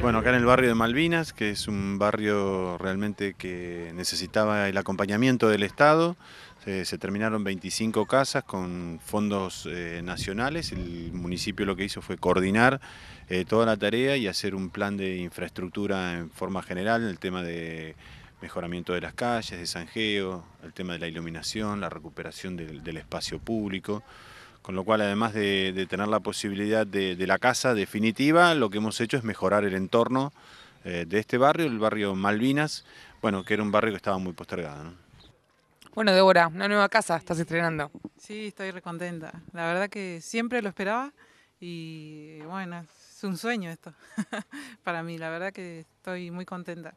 Bueno, acá en el barrio de Malvinas, que es un barrio realmente que necesitaba el acompañamiento del Estado, se, terminaron 25 casas con fondos eh, nacionales. El municipio lo que hizo fue coordinar eh, toda la tarea y hacer un plan de infraestructura en forma general, el tema de mejoramiento de las calles, de sanjeo, el tema de la iluminación, la recuperación del espacio público. Con lo cual, además de, tener la posibilidad de, la casa definitiva, lo que hemos hecho es mejorar el entorno eh, de este barrio, el barrio Malvinas, bueno, que era un barrio que estaba muy postergado. Bueno, Débora, una nueva casa estás estrenando. Sí, estoy recontenta. La verdad que siempre lo esperaba y bueno, es un sueño esto para mí. La verdad que estoy muy contenta.